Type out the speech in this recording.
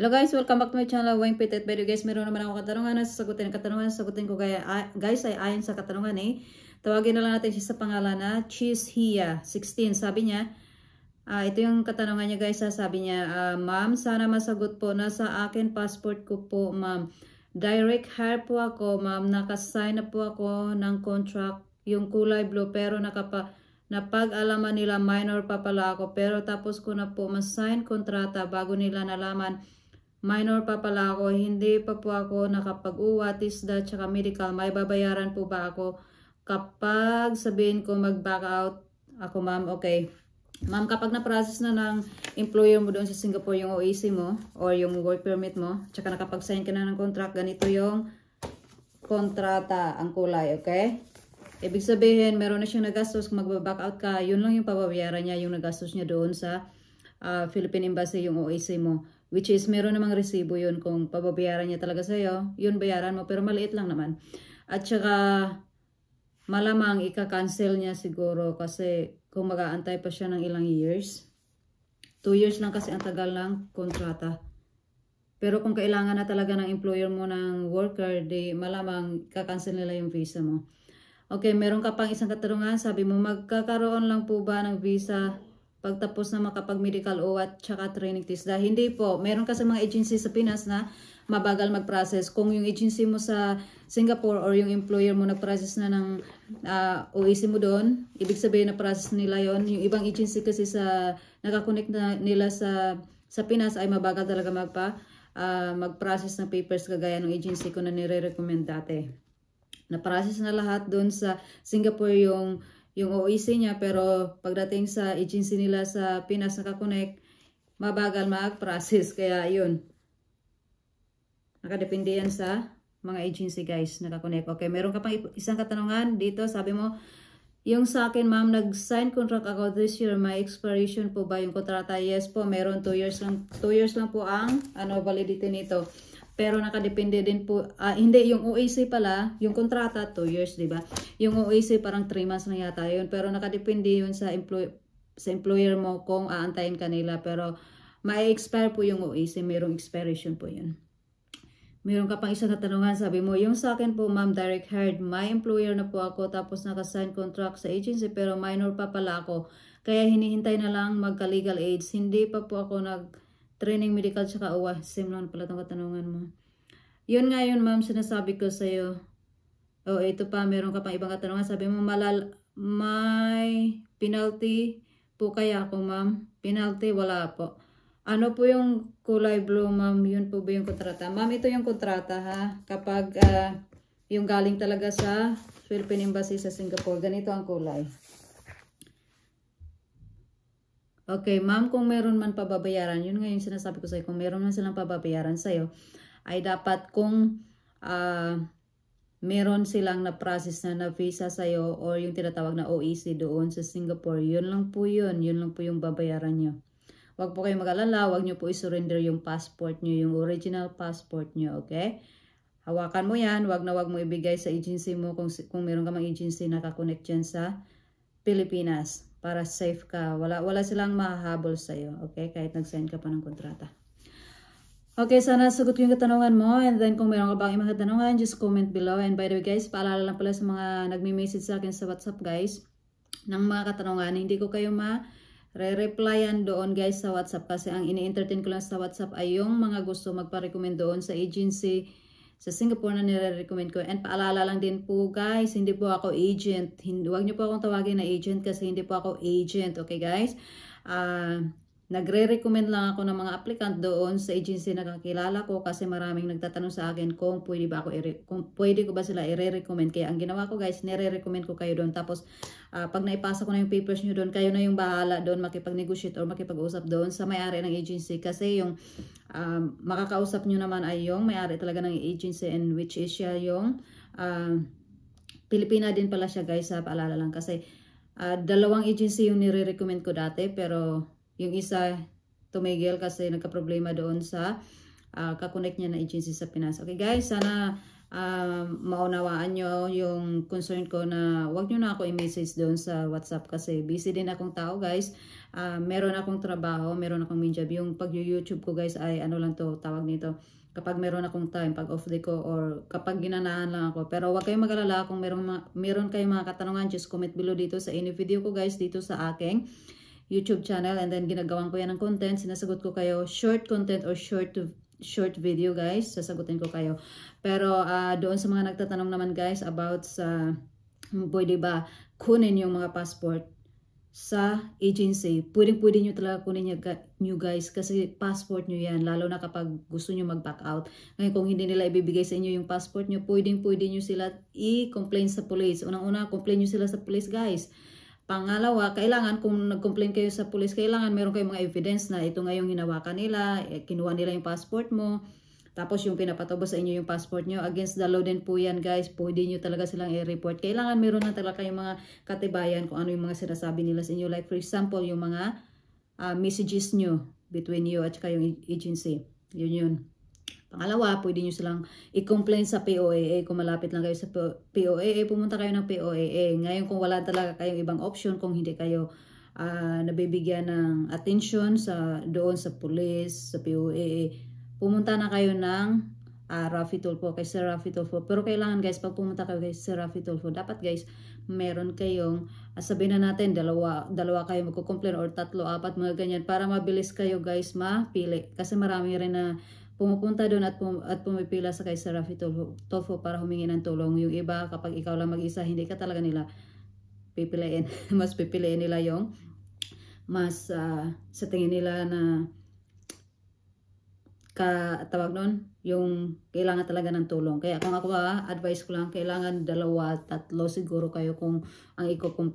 Hello guys, welcome back to my channel, Wayne Pit at Guys, meron naman ako katanungan na sasagutin. Ang katanungan sasagutin ko kaya, ah, guys ay ayon sa katanungan eh. Tawagin na lang natin siya sa pangalan na Cheese Hia 16. Sabi niya, uh, ito yung katanungan niya guys. Sabi niya, uh, Ma'am, sana masagot po. na sa akin passport ko po, Ma'am. Direct hire po ako, Ma'am. Nakasign na po ako ng contract. Yung kulay blue pero nakapa napag-alaman nila minor pa pala ako pero tapos ko na po masign kontrata bago nila nalaman Minor pa pala ako, hindi pa po ako nakapag-uwa, tisda, tsaka medical. May babayaran po ba ako kapag sabihin ko mag-back out? Ako ma'am, okay. Ma'am, kapag na-process na ng employer mo doon sa Singapore yung OAC e mo or yung work permit mo, tsaka nakapag-sign ka na ng contract, ganito yung kontrata ang kulay, okay? Ibig sabihin, meron na siyang nagastos, kung mag-back out ka, yun lang yung pababayaran niya, yung nagastos niya doon sa uh, Philippine Embassy, yung OAC e mo. Which is, meron namang resibo yun kung pababayaran niya talaga sa'yo. Yun, bayaran mo. Pero maliit lang naman. At saka, malamang ika-cancel niya siguro kasi kung mag-aantay pa siya ng ilang years. Two years lang kasi ang tagal ng kontrata. Pero kung kailangan na talaga ng employer mo ng worker, di malamang kakancel nila yung visa mo. Okay, meron ka pang isang katarungan, Sabi mo, magkakaroon lang po ba ng visa pagtapos na makapag-medical o at training test. Dahil hindi po, meron kasi mga agency sa Pinas na mabagal mag-process. Kung yung agency mo sa Singapore or yung employer mo nag-process na ng uh, ah, OAC e mo doon, ibig sabihin na process nila yon Yung ibang agency kasi sa nakakonect na nila sa sa Pinas ay mabagal talaga magpa uh, mag-process ng papers kagaya ng agency ko na nire-recommend dati. Na-process na lahat doon sa Singapore yung yung OEC niya pero pagdating sa agency nila sa Pinas nakakonect, mabagal mag-process. Kaya yun, nakadepende yan sa mga agency guys na nakakonect. Okay, meron ka pang isang katanungan dito. Sabi mo, yung sa akin, ma'am, nag-sign contract ako this year. May expiration po ba yung kontrata? Yes po, meron 2 years lang. 2 years lang po ang ano validity nito. Pero nakadepende din po, ah, hindi, yung OAC pala, yung kontrata, 2 years, di ba? Yung OAC parang 3 months na yata yun. Pero nakadepende yun sa, employ sa employer mo kung aantayin kanila Pero ma-expire po yung OAC, mayroong expiration po yun. Meron ka pang isang katanungan, sabi mo, yung sa akin po ma'am, direct hired, my employer na po ako tapos naka-sign contract sa agency pero minor pa pala ako. Kaya hinihintay na lang magka-legal aids. Hindi pa po ako nag training medical tsaka uwa. Same lang pala itong katanungan mo. Yun nga yun ma'am, sinasabi ko sa'yo. O oh, ito pa, meron ka pang ibang katanungan. Sabi mo, malal may penalty po kaya ako ma'am? Penalty, wala po. Ano po yung kulay blue ma'am? Yun po ba yung kontrata? Ma'am, ito yung kontrata ha. Kapag uh, yung galing talaga sa Philippine Embassy sa Singapore, ganito ang kulay. Okay, ma'am, kung meron man pababayaran, yun ngayon sinasabi ko sa'yo, kung meron man silang pababayaran sa'yo, ay dapat kung uh, meron silang na-process na na-visa sa'yo or yung tinatawag na OEC doon sa Singapore, yun lang po yun, yun lang po yung babayaran nyo. Huwag po kayo mag-alala, huwag nyo po isurrender yung passport nyo, yung original passport nyo, okay? Hawakan mo yan, wag na wag mo ibigay sa agency mo kung, kung meron ka mang agency na kakonect dyan sa Pilipinas para safe ka. Wala, wala silang mahahabol sa'yo, okay? Kahit nag-sign ka pa ng kontrata. Okay, sana sagot ko yung katanungan mo. And then kung mayroon ka bang ibang katanungan, just comment below. And by the way guys, paalala lang pala sa mga nagme-message sa akin sa WhatsApp guys, ng mga katanungan, hindi ko kayo ma re-replyan doon guys sa WhatsApp kasi ang ini-entertain ko lang sa WhatsApp ay yung mga gusto magpa-recommend doon sa agency sa Singapore na nire-recommend ko. And paalala lang din po guys, hindi po ako agent. Huwag niyo po akong tawagin na agent kasi hindi po ako agent. Okay guys? Ah... Uh, Nagre-recommend lang ako ng mga applicant doon sa agency na kakilala ko kasi maraming nagtatanong sa akin kung pwede ba ako kung pwede ko ba sila i-recommend. Kaya ang ginawa ko guys, nire-recommend ko kayo doon. Tapos uh, pag naipasa ko na yung papers niyo doon, kayo na yung bahala doon makipag-negotiate or makipag-usap doon sa may-ari ng agency kasi yung um, makakausap niyo naman ay yung may-ari talaga ng agency and which is siya yung uh, Pilipina din pala siya guys sa paalala lang kasi uh, dalawang agency yung nire-recommend ko dati pero yung isa tumigil kasi nagka-problema doon sa uh, kakonect niya na agency sa Pinas. Okay guys, sana uh, maunawaan nyo yung concern ko na wag nyo na ako i-message doon sa WhatsApp kasi busy din akong tao guys. Uh, meron akong trabaho, meron akong main job. Yung pag-YouTube ko guys ay ano lang to, tawag nito kapag meron akong time, pag off day ko or kapag ginanaan lang ako. Pero huwag kayong mag-alala kung meron, meron kayong mga katanungan, just comment below dito sa any video ko guys, dito sa aking YouTube channel and then ginagawan ko yan ng content. Sinasagot ko kayo short content or short short video guys. Sasagutin ko kayo. Pero uh, doon sa mga nagtatanong naman guys about sa pwede ba kunin yung mga passport sa agency, pwedeng-pwede nyo talaga kunin nyo guys kasi passport nyo yan, lalo na kapag gusto nyo mag-back out. Ngayon kung hindi nila ibibigay sa inyo yung passport nyo, pwedeng-pwede nyo sila i-complain sa police. Unang-una, complain nyo sila sa police guys Pangalawa, kailangan kung nag-complain kayo sa pulis, kailangan meron kayong mga evidence na ito ngayon yung hinawakan nila, eh, kinuha nila yung passport mo, tapos yung pinapatabo sa inyo yung passport nyo. Against the law din po yan guys, pwede nyo talaga silang i-report. Kailangan meron na talaga yung mga katibayan kung ano yung mga sinasabi nila sa inyo. Like for example, yung mga uh, messages nyo between you at kayong agency. Yun yun. Pangalawa, pwede nyo silang i-complain sa POAA kung malapit lang kayo sa POAA. Pumunta kayo ng POAA. Ngayon kung wala talaga kayong ibang option, kung hindi kayo uh, nabibigyan ng attention sa doon sa police, sa POAA, pumunta na kayo ng uh, Rafi Tulfo, kay Sir Rafi Tulfo. Pero kailangan guys, pag pumunta kayo kay Sir Rafi Tulfo, dapat guys, meron kayong, uh, sabihin na natin, dalawa, dalawa kayo magkukomplain or tatlo, apat, mga ganyan, para mabilis kayo guys mapili. Kasi marami rin na pumupunta doon at, pum at pumipila sa kaisa Serafi Tolfo para humingi ng tulong. Yung iba, kapag ikaw lang mag-isa, hindi ka talaga nila pipiliin. mas pipiliin nila yung mas uh, sa tingin nila na ka tawag noon, yung kailangan talaga ng tulong. Kaya kung ako ba, ah, advice ko lang, kailangan dalawa, tatlo siguro kayo kung ang i-complete.